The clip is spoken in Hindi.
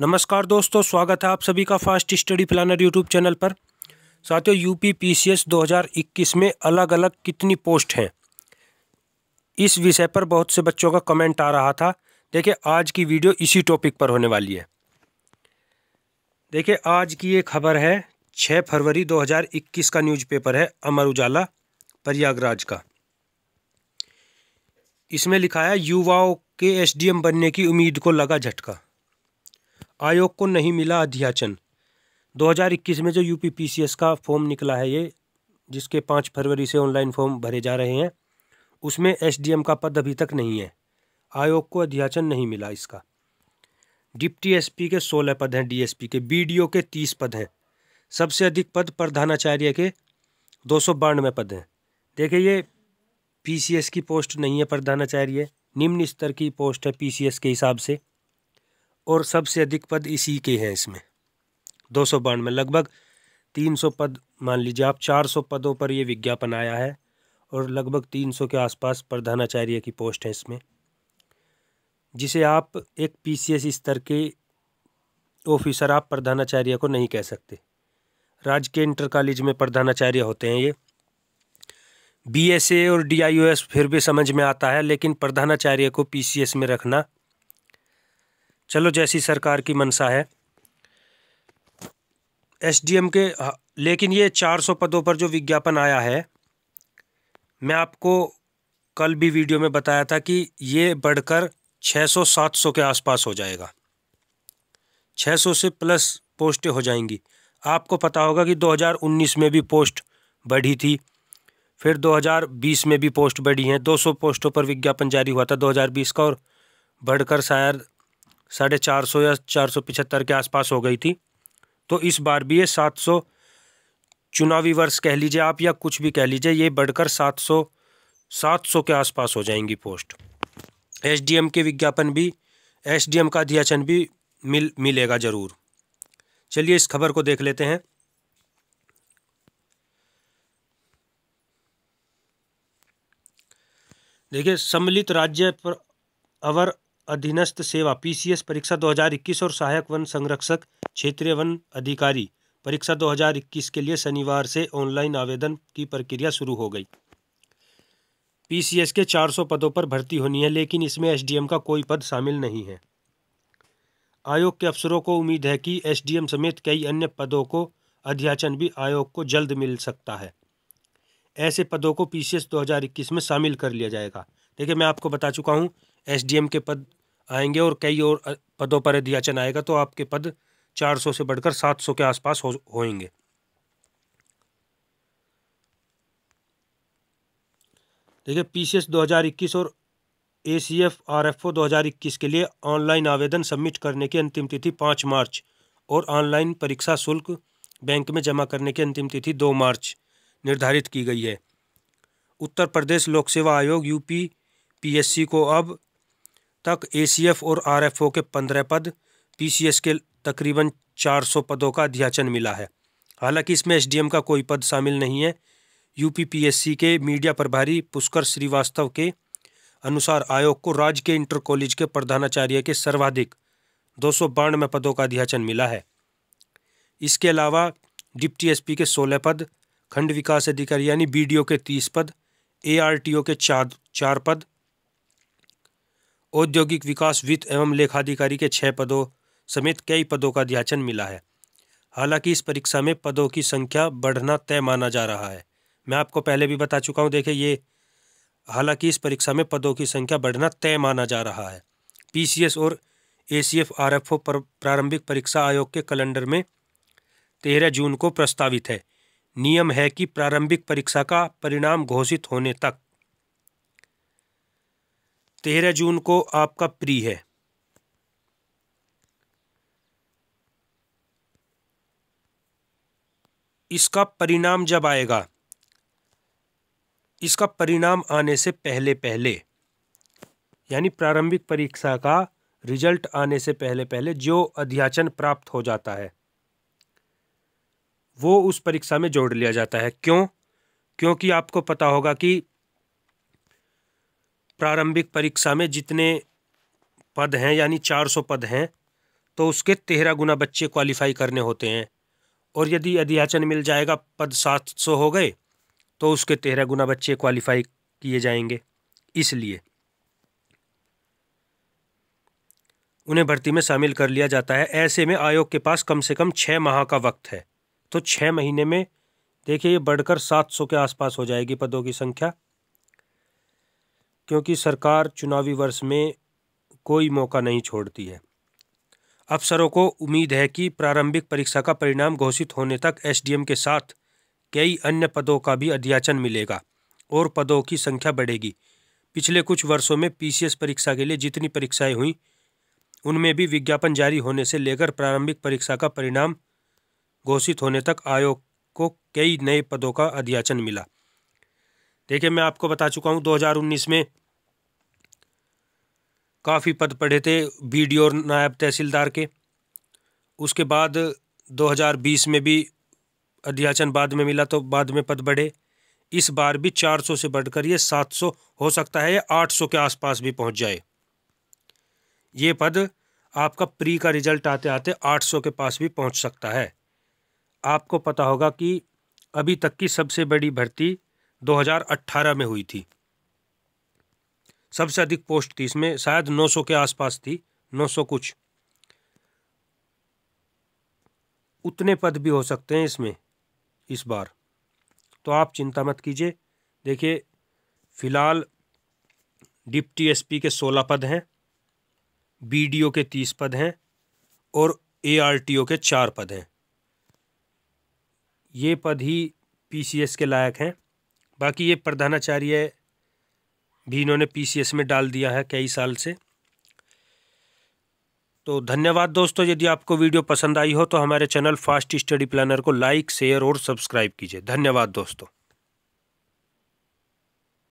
नमस्कार दोस्तों स्वागत है आप सभी का fast study planner YouTube channel पर साथियों यूपी पीसीएस 2021 में अलग अलग कितनी पोस्ट हैं इस विषय पर बहुत से बच्चों का कमेंट आ रहा था देखिए आज की वीडियो इसी टॉपिक पर होने वाली है देखिए आज की ये खबर है 6 फरवरी 2021 का न्यूज़पेपर है अमर उजाला प्रयागराज का इसमें लिखा है युवाओं के एस बनने की उम्मीद को लगा झटका आयोग को नहीं मिला अध्याचन 2021 में जो यू का फॉर्म निकला है ये जिसके पाँच फरवरी से ऑनलाइन फॉर्म भरे जा रहे हैं उसमें एस का पद अभी तक नहीं है आयोग को अध्याचन नहीं मिला इसका डिप्टी एस के सोलह पद हैं डी के बी के तीस पद हैं सबसे अधिक पद प्रधानाचार्य के दो सौ बानवे पद हैं देखिए ये पीसीएस की पोस्ट नहीं है प्रधानाचार्य निम्न स्तर की पोस्ट है पीसीएस के हिसाब से और सबसे अधिक पद इसी के हैं इसमें दो सौ बानवे लगभग तीन सौ पद मान लीजिए आप चार सौ पदों पर ये विज्ञापन आया है और लगभग तीन सौ के आसपास प्रधानाचार्य की पोस्ट है इसमें जिसे आप एक पीसीएस स्तर के ऑफिसर आप प्रधानाचार्य को नहीं कह सकते राज्य के इंटर कॉलेज में प्रधानाचार्य होते हैं ये बीएसए और डीआईओएस फिर भी समझ में आता है लेकिन प्रधानाचार्य को पीसीएस में रखना चलो जैसी सरकार की मनसा है एसडीएम के हाँ, लेकिन ये 400 पदों पर जो विज्ञापन आया है मैं आपको कल भी वीडियो में बताया था कि ये बढ़कर 600-700 के आसपास हो जाएगा 600 से प्लस पोस्टें हो जाएंगी आपको पता होगा कि 2019 में भी पोस्ट बढ़ी थी फिर 2020 में भी पोस्ट बढ़ी हैं 200 पोस्टों पर विज्ञापन जारी हुआ था 2020 का और बढ़कर शायद साढ़े चार सौ या चार सौ पिछहत्तर के आसपास हो गई थी तो इस बार भी ये सात सौ चुनावी वर्ष कह लीजिए आप या कुछ भी कह लीजिए ये बढ़कर सात सौ सात सौ के आसपास हो जाएंगी पोस्ट एस डी एम के विज्ञापन भी एस डी एम का अध्याचन भी मिल मिलेगा ज़रूर चलिए इस खबर को देख लेते हैं देखिए सम्मिलित राज्य पर अवर अधीनस्थ सेवा पीसीएस परीक्षा 2021 और सहायक वन संरक्षक क्षेत्रीय वन अधिकारी परीक्षा 2021 के लिए शनिवार से ऑनलाइन आवेदन की प्रक्रिया शुरू हो गई पीसीएस के 400 पदों पर भर्ती होनी है लेकिन इसमें एसडीएम का कोई पद शामिल नहीं है आयोग के अफसरों को उम्मीद है कि एसडीएम समेत कई अन्य पदों को अध्याचन भी आयोग को जल्द मिल सकता है ऐसे पदों को पीसीएस 2021 में शामिल कर लिया जाएगा देखिए मैं आपको बता चुका हूँ एसडीएम के पद आएंगे और कई और पदों पर अचन आएगा तो आपके पद 400 से बढ़कर 700 के आसपास हो होंगे देखिए पीसीएस 2021 और A C F R F O दो के लिए ऑनलाइन आवेदन सबमिट करने की अंतिम तिथि पाँच मार्च और ऑनलाइन परीक्षा शुल्क बैंक में जमा करने की अंतिम तिथि दो मार्च निर्धारित की गई है उत्तर प्रदेश लोक सेवा आयोग यूपी पीएससी को अब तक एसीएफ और आरएफओ के पंद्रह पद पीसीएस के तकरीबन सौ पदों का अध्याचन मिला है हालांकि इसमें एसडीएम का कोई पद शामिल नहीं है यूपीपीएससी के मीडिया प्रभारी पुष्कर श्रीवास्तव के अनुसार आयोग को राज्य के इंटर कॉलेज के प्रधानाचार्य के सर्वाधिक दो सौ बानवे पदों का अध्याचन मिला है इसके अलावा डिप्टी एस के सोलह पद खंड विकास अधिकारी यानी बी के तीस पद ए के चार चार पद औद्योगिक विकास वित्त एवं लेखाधिकारी के छः पदों समेत कई पदों का अध्याचन मिला है हालांकि इस परीक्षा में पदों की संख्या बढ़ना तय माना जा रहा है मैं आपको पहले भी बता चुका हूँ देखें ये हालांकि इस परीक्षा में पदों की संख्या बढ़ना तय माना जा रहा है पीसीएस और एसीएफ आरएफओ पर प्रारंभिक परीक्षा आयोग के कैलेंडर में तेरह जून को प्रस्तावित है नियम है कि प्रारंभिक परीक्षा का परिणाम घोषित होने तक तेरह जून को आपका प्री है इसका परिणाम जब आएगा इसका परिणाम आने से पहले पहले यानी प्रारंभिक परीक्षा का रिजल्ट आने से पहले पहले जो अध्याचन प्राप्त हो जाता है वो उस परीक्षा में जोड़ लिया जाता है क्यों क्योंकि आपको पता होगा कि प्रारंभिक परीक्षा में जितने पद हैं यानी 400 पद हैं तो उसके तेरह गुना बच्चे क्वालिफाई करने होते हैं और यदि अधियाचन मिल जाएगा पद सात सौ हो गए तो उसके तेरह गुना बच्चे क्वालिफाई किए जाएंगे इसलिए उन्हें भर्ती में शामिल कर लिया जाता है ऐसे में आयोग के पास कम से कम छः माह का वक्त है तो छः महीने में देखिए ये बढ़कर सात सौ के आसपास हो जाएगी पदों की संख्या क्योंकि सरकार चुनावी वर्ष में कोई मौका नहीं छोड़ती है अफसरों को उम्मीद है कि प्रारंभिक परीक्षा का परिणाम घोषित होने तक एसडीएम के साथ कई अन्य पदों का भी अध्याचन मिलेगा और पदों की संख्या बढ़ेगी पिछले कुछ वर्षों में पीसीएस परीक्षा के लिए जितनी परीक्षाएं हुई उनमें भी विज्ञापन जारी होने से लेकर प्रारंभिक परीक्षा का परिणाम घोषित होने तक आयोग को कई नए पदों का अध्याचन मिला देखिए मैं आपको बता चुका हूँ 2019 में काफ़ी पद पढ़े थे बी और नायब तहसीलदार के उसके बाद 2020 में भी अध्याचन बाद में मिला तो बाद में पद बढ़े इस बार भी 400 से बढ़कर ये 700 हो सकता है या 800 के आसपास भी पहुंच जाए ये पद आपका प्री का रिजल्ट आते आते 800 के पास भी पहुंच सकता है आपको पता होगा कि अभी तक की सबसे बड़ी भर्ती 2018 में हुई थी सबसे अधिक पोस्ट थी इसमें शायद 900 के आसपास थी 900 कुछ उतने पद भी हो सकते हैं इसमें इस बार तो आप चिंता मत कीजिए देखिए फिलहाल डिप्टी एसपी के सोलह पद हैं बीडीओ के तीस पद हैं और एआरटीओ के चार पद हैं ये पद ही पीसीएस के लायक हैं बाकी ये प्रधानाचार्य भी इन्होंने पीसीएस में डाल दिया है कई साल से तो धन्यवाद दोस्तों यदि आपको वीडियो पसंद आई हो तो हमारे चैनल फास्ट स्टडी प्लानर को लाइक शेयर और सब्सक्राइब कीजिए धन्यवाद दोस्तों